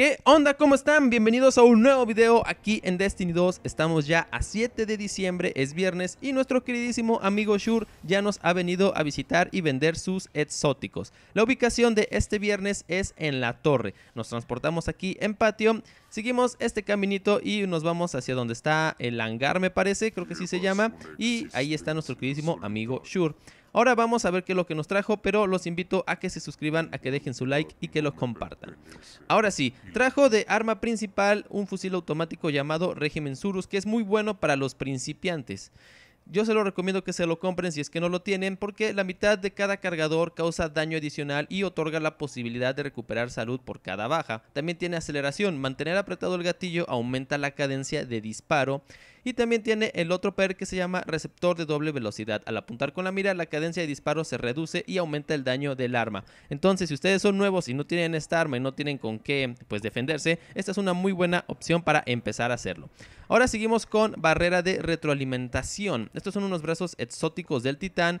¿Qué onda? ¿Cómo están? Bienvenidos a un nuevo video aquí en Destiny 2. Estamos ya a 7 de diciembre, es viernes, y nuestro queridísimo amigo Shur ya nos ha venido a visitar y vender sus exóticos. La ubicación de este viernes es en la torre. Nos transportamos aquí en patio, seguimos este caminito y nos vamos hacia donde está el hangar, me parece, creo que sí se llama. Y ahí está nuestro queridísimo amigo Shur. Ahora vamos a ver qué es lo que nos trajo, pero los invito a que se suscriban, a que dejen su like y que lo compartan. Ahora sí, trajo de arma principal un fusil automático llamado Régimen Surus, que es muy bueno para los principiantes. Yo se lo recomiendo que se lo compren si es que no lo tienen porque la mitad de cada cargador causa daño adicional y otorga la posibilidad de recuperar salud por cada baja. También tiene aceleración, mantener apretado el gatillo aumenta la cadencia de disparo y también tiene el otro per que se llama receptor de doble velocidad. Al apuntar con la mira, la cadencia de disparo se reduce y aumenta el daño del arma. Entonces, si ustedes son nuevos y no tienen esta arma y no tienen con qué pues, defenderse, esta es una muy buena opción para empezar a hacerlo. Ahora seguimos con barrera de retroalimentación. Estos son unos brazos exóticos del titán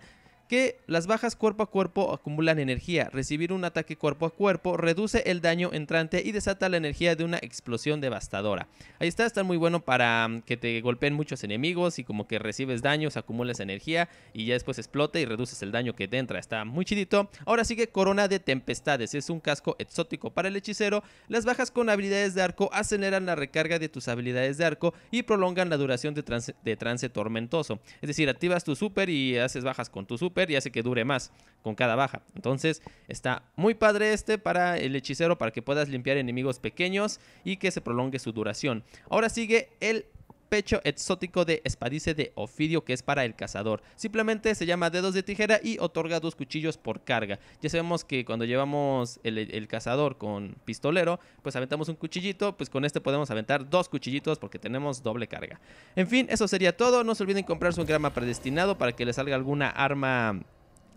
que las bajas cuerpo a cuerpo acumulan energía. Recibir un ataque cuerpo a cuerpo reduce el daño entrante y desata la energía de una explosión devastadora. Ahí está, está muy bueno para mm, que te golpeen muchos enemigos y como que recibes daños, acumulas energía y ya después explota y reduces el daño que te entra. Está muy chidito. Ahora sigue Corona de Tempestades. Es un casco exótico para el hechicero. Las bajas con habilidades de arco aceleran la recarga de tus habilidades de arco y prolongan la duración de trance, de trance tormentoso. Es decir, activas tu super y haces bajas con tu super y hace que dure más con cada baja. Entonces está muy padre este para el hechicero para que puedas limpiar enemigos pequeños y que se prolongue su duración. Ahora sigue el pecho exótico de espadice de Ofidio que es para el cazador. Simplemente se llama dedos de tijera y otorga dos cuchillos por carga. Ya sabemos que cuando llevamos el, cazador con pistolero, pues aventamos un cuchillito, pues con este podemos aventar dos cuchillitos porque tenemos doble carga. En fin, eso sería todo. No se olviden comprar un grama predestinado para que le salga alguna arma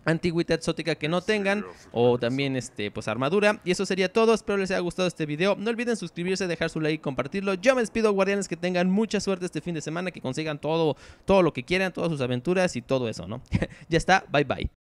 antigüedad exótica que no tengan o también este pues armadura y eso sería todo espero les haya gustado este video no olviden suscribirse dejar su like compartirlo yo me despido guardianes que tengan mucha suerte este fin de semana que consigan todo todo lo que quieran todas sus aventuras y todo eso no ya está bye bye